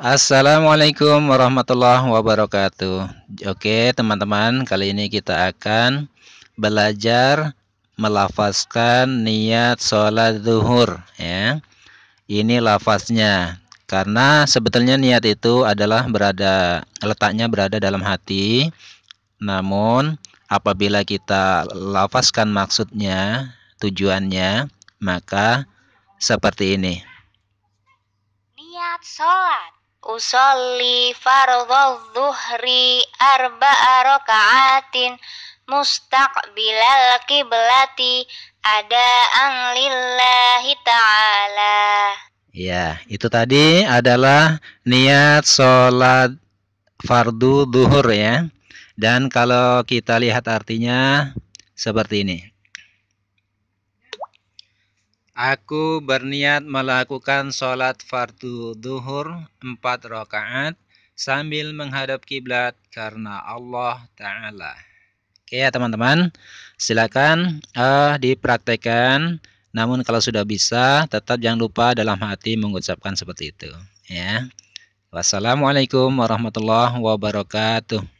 Assalamualaikum warahmatullahi wabarakatuh Oke teman-teman kali ini kita akan belajar melafazkan niat sholat zuhur ya Ini lafaznya karena sebetulnya niat itu adalah berada letaknya berada dalam hati Namun apabila kita lafazkan maksudnya tujuannya maka seperti ini Niat sholat Usolli fardhu dhuhri arba'a raka'atin mustaqbilal kiblati ada ang lillahi ta'ala. Ya, itu tadi adalah niat sholat fardu duhur ya. Dan kalau kita lihat artinya seperti ini. Aku berniat melakukan sholat fardu duhur empat rakaat sambil menghadap kiblat karena Allah Ta'ala. Oke ya teman-teman, silakan uh, dipraktekkan. Namun kalau sudah bisa, tetap jangan lupa dalam hati mengucapkan seperti itu. Ya. Wassalamualaikum warahmatullahi wabarakatuh.